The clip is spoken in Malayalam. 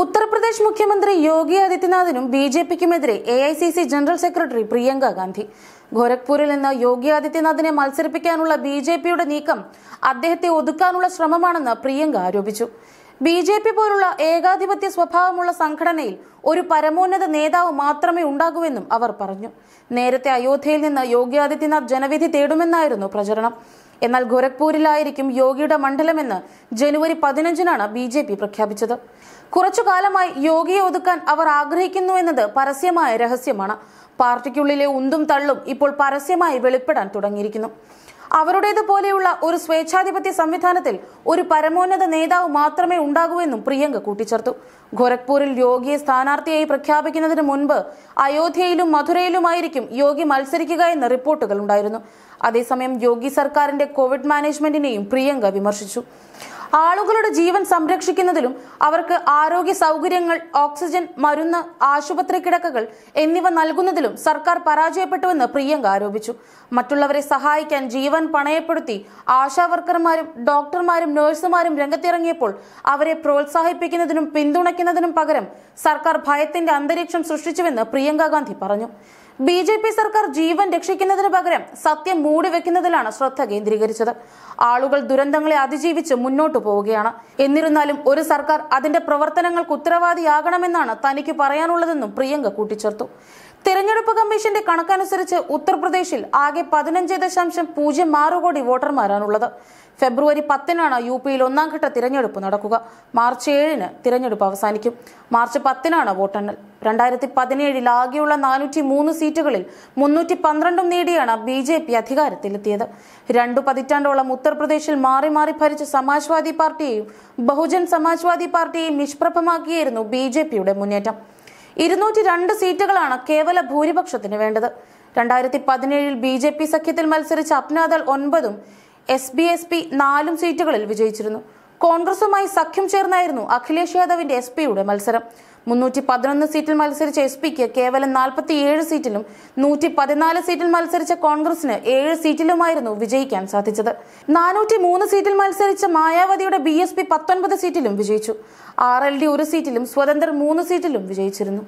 ഉത്തർപ്രദേശ് മുഖ്യമന്ത്രി യോഗി ആദിത്യനാഥിനും ബി ജെ പിക്കുമെതിരെ A I C C general secretary Priyanka Gandhi ഗോരഖ്പൂരിൽ നിന്ന് യോഗി ആദിത്യനാഥിനെ മത്സരിപ്പിക്കാനുള്ള ബി ജെ പിയുടെ നീക്കം അദ്ദേഹത്തെ ഒതുക്കാനുള്ള ശ്രമമാണെന്ന് പ്രിയങ്ക ആരോപിച്ചു ബി ജെ പി പോലുള്ള ഏകാധിപത്യ സ്വഭാവമുള്ള സംഘടനയിൽ ഒരു പരമോന്നത നേതാവ് മാത്രമേ ഉണ്ടാകൂവെന്നും അവർ പറഞ്ഞു നേരത്തെ അയോധ്യയിൽ നിന്ന് യോഗി ആദിത്യനാഥ് ജനവിധി തേടുമെന്നായിരുന്നു പ്രചരണം എന്നാൽ ഗോരഖ്പൂരിലായിരിക്കും യോഗിയുടെ മണ്ഡലമെന്ന് ജനുവരി പതിനഞ്ചിനാണ് ബി ജെ പി പ്രഖ്യാപിച്ചത് കുറച്ചു കാലമായി യോഗിയെ ഒതുക്കാൻ അവർ ആഗ്രഹിക്കുന്നു എന്നത് പരസ്യമായ രഹസ്യമാണ് പാർട്ടിക്കുള്ളിലെ ഉന്തും തള്ളും ഇപ്പോൾ പരസ്യമായി വെളിപ്പെടാൻ തുടങ്ങിയിരിക്കുന്നു അവരുടേതുപോലെയുള്ള ഒരു സ്വേച്ഛാധിപത്യ സംവിധാനത്തിൽ ഒരു പരമോന്നത നേതാവ് മാത്രമേ ഉണ്ടാകൂ എന്നും പ്രിയങ്ക കൂട്ടിച്ചേർത്തു ഗോരഖ്പൂരിൽ യോഗിയെ സ്ഥാനാർത്ഥിയായി പ്രഖ്യാപിക്കുന്നതിന് മുൻപ് അയോധ്യയിലും മധുരയിലുമായിരിക്കും യോഗി മത്സരിക്കുക എന്ന റിപ്പോർട്ടുകൾ ഉണ്ടായിരുന്നു അതേസമയം യോഗി സർക്കാരിന്റെ കോവിഡ് മാനേജ്മെന്റിനെയും പ്രിയങ്ക വിമർശിച്ചു ആളുകളുടെ ജീവൻ സംരക്ഷിക്കുന്നതിലും അവർക്ക് ആരോഗ്യ സൗകര്യങ്ങൾ ഓക്സിജൻ മരുന്ന് ആശുപത്രി കിടക്കകൾ എന്നിവ നൽകുന്നതിലും സർക്കാർ പരാജയപ്പെട്ടുവെന്ന് പ്രിയങ്ക ആരോപിച്ചു മറ്റുള്ളവരെ സഹായിക്കാൻ ജീവൻ പണയപ്പെടുത്തി ആശാവർക്കർമാരും ഡോക്ടർമാരും നഴ്സുമാരും രംഗത്തിറങ്ങിയപ്പോൾ അവരെ പ്രോത്സാഹിപ്പിക്കുന്നതിനും പിന്തുണയ്ക്കുന്നതിനും പകരം സർക്കാർ ഭയത്തിന്റെ അന്തരീക്ഷം സൃഷ്ടിച്ചുവെന്ന് പ്രിയങ്ക ഗാന്ധി പറഞ്ഞു ബി ജെ പി സർക്കാർ ജീവൻ രക്ഷിക്കുന്നതിന് പകരം സത്യം മൂടിവെക്കുന്നതിലാണ് ശ്രദ്ധ കേന്ദ്രീകരിച്ചത് ആളുകൾ ദുരന്തങ്ങളെ അതിജീവിച്ച് മുന്നോട്ടു പോവുകയാണ് എന്നിരുന്നാലും ഒരു സർക്കാർ അതിന്റെ പ്രവർത്തനങ്ങൾക്ക് ഉത്തരവാദിയാകണമെന്നാണ് തനിക്ക് പറയാനുള്ളതെന്നും പ്രിയങ്ക കൂട്ടിച്ചേർത്തു തിരഞ്ഞെടുപ്പ് കമ്മീഷന്റെ കണക്കനുസരിച്ച് ഉത്തർപ്രദേശിൽ ആകെ പതിനഞ്ച് ദശാംശം പൂജ്യം ആറ് കോടി വോട്ടർമാരാണുള്ളത് ഫെബ്രുവരി പത്തിനാണ് യു പിയിൽ ഒന്നാം ഘട്ട തിരഞ്ഞെടുപ്പ് നടക്കുക മാർച്ച് ഏഴിന് തിരഞ്ഞെടുപ്പ് അവസാനിക്കും മാർച്ച് പത്തിനാണ് വോട്ടെണ്ണൽ രണ്ടായിരത്തി പതിനേഴിൽ ആകെയുള്ള നാനൂറ്റി മൂന്ന് സീറ്റുകളിൽ മുന്നൂറ്റി പന്ത്രണ്ടും നേടിയാണ് ബി ജെ പി അധികാരത്തിലെത്തിയത് രണ്ടു പതിറ്റാണ്ടോളം ഉത്തർപ്രദേശിൽ മാറി മാറി ഭരിച്ച സമാജ്വാദി പാർട്ടിയെയും ബഹുജൻ സമാജ്വാദി പാർട്ടിയെയും നിഷ്പ്രഭമാക്കിയായിരുന്നു ബി ജെ പിയുടെ മുന്നേറ്റം ഇരുന്നൂറ്റി രണ്ട് സീറ്റുകളാണ് കേവല ഭൂരിപക്ഷത്തിന് വേണ്ടത് രണ്ടായിരത്തി പതിനേഴിൽ ബി ജെ പി സഖ്യത്തിൽ മത്സരിച്ച അപ്നാദൾ ഒൻപതും എസ് ബി എസ് പി നാലും സീറ്റുകളിൽ വിജയിച്ചിരുന്നു കോൺഗ്രസുമായി സഖ്യം ചേർന്നായിരുന്നു അഖിലേഷ് യാദവിന്റെ എസ് പിയുടെ മത്സരം മുന്നൂറ്റി പതിനൊന്ന് സീറ്റിൽ മത്സരിച്ച എസ് പിക്ക് കേവലം നാൽപ്പത്തിയേഴ് സീറ്റിലും നൂറ്റി പതിനാല് സീറ്റിൽ മത്സരിച്ച കോൺഗ്രസിന് ഏഴ് സീറ്റിലുമായിരുന്നു വിജയിക്കാൻ സാധിച്ചത് നാനൂറ്റി മൂന്ന് സീറ്റിൽ മത്സരിച്ച മായാവതിയുടെ ബി എസ് പി പത്തൊൻപത് സീറ്റിലും വിജയിച്ചു ആർ എൽ ഡി ഒരു സീറ്റിലും സ്വതന്ത്രർ മൂന്ന് സീറ്റിലും വിജയിച്ചിരുന്നു